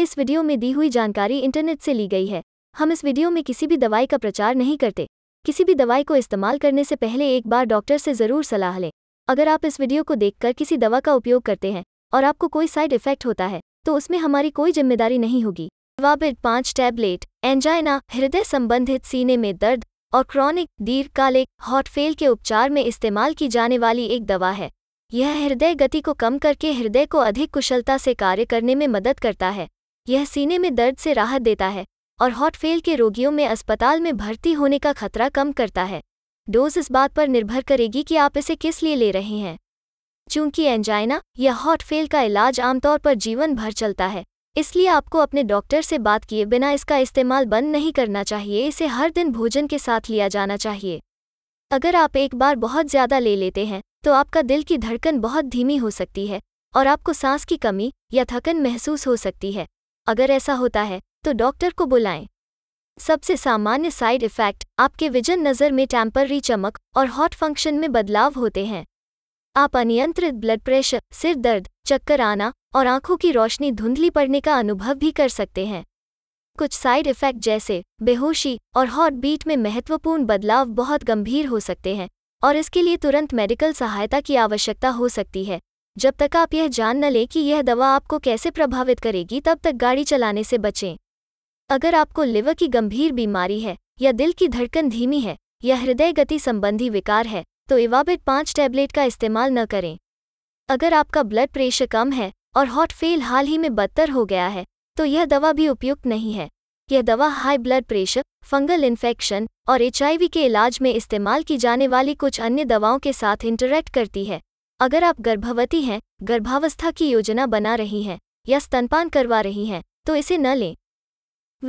इस वीडियो में दी हुई जानकारी इंटरनेट से ली गई है हम इस वीडियो में किसी भी दवाई का प्रचार नहीं करते किसी भी दवाई को इस्तेमाल करने से पहले एक बार डॉक्टर से ज़रूर सलाह लें अगर आप इस वीडियो को देखकर किसी दवा का उपयोग करते हैं और आपको कोई साइड इफेक्ट होता है तो उसमें हमारी कोई जिम्मेदारी नहीं होगी वाबिड पाँच टैबलेट एंजाइना हृदय संबंधित सीने में दर्द और क्रॉनिक दीर्घकालिक हॉट फेल के उपचार में इस्तेमाल की जाने वाली एक दवा है यह हृदय गति को कम करके हृदय को अधिक कुशलता से कार्य करने में मदद करता है यह सीने में दर्द से राहत देता है और हॉट फेल के रोगियों में अस्पताल में भर्ती होने का खतरा कम करता है डोज इस बात पर निर्भर करेगी कि आप इसे किस लिए ले रहे हैं चूंकि एंजाइना या हॉट फेल का इलाज आमतौर पर जीवन भर चलता है इसलिए आपको अपने डॉक्टर से बात किए बिना इसका इस्तेमाल बंद नहीं करना चाहिए इसे हर दिन भोजन के साथ लिया जाना चाहिए अगर आप एक बार बहुत ज़्यादा ले लेते हैं तो आपका दिल की धड़कन बहुत धीमी हो सकती है और आपको सांस की कमी या थकन महसूस हो सकती है अगर ऐसा होता है तो डॉक्टर को बुलाएं सबसे सामान्य साइड इफेक्ट आपके विजन नज़र में टैम्पररी चमक और हॉट फंक्शन में बदलाव होते हैं आप अनियंत्रित ब्लड प्रेशर सिर दर्द चक्कर आना और आंखों की रोशनी धुंधली पड़ने का अनुभव भी कर सकते हैं कुछ साइड इफेक्ट जैसे बेहोशी और हॉट बीट में महत्वपूर्ण बदलाव बहुत गंभीर हो सकते हैं और इसके लिए तुरंत मेडिकल सहायता की आवश्यकता हो सकती है जब तक आप यह जान न लें कि यह दवा आपको कैसे प्रभावित करेगी तब तक गाड़ी चलाने से बचें अगर आपको लिवर की गंभीर बीमारी है या दिल की धड़कन धीमी है या हृदय गति संबंधी विकार है तो इवाबिट पाँच टैबलेट का इस्तेमाल न करें अगर आपका ब्लड प्रेशर कम है और हॉट फेल हाल ही में बदतर हो गया है तो यह दवा भी उपयुक्त नहीं है यह दवा high blood pressure fungal infection और एचआईवी के इलाज में इस्तेमाल की जाने वाली कुछ अन्य दवाओं के साथ इंटरेक्ट करती है अगर आप गर्भवती हैं गर्भावस्था की योजना बना रही हैं या स्तनपान करवा रही हैं तो इसे न लें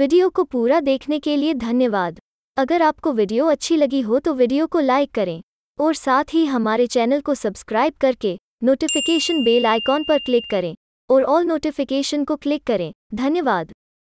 वीडियो को पूरा देखने के लिए धन्यवाद अगर आपको वीडियो अच्छी लगी हो तो वीडियो को लाइक करें और साथ ही हमारे चैनल को सब्सक्राइब करके नोटिफिकेशन बेल आइकॉन पर क्लिक करें और ऑल नोटिफिकेशन को क्लिक करें धन्यवाद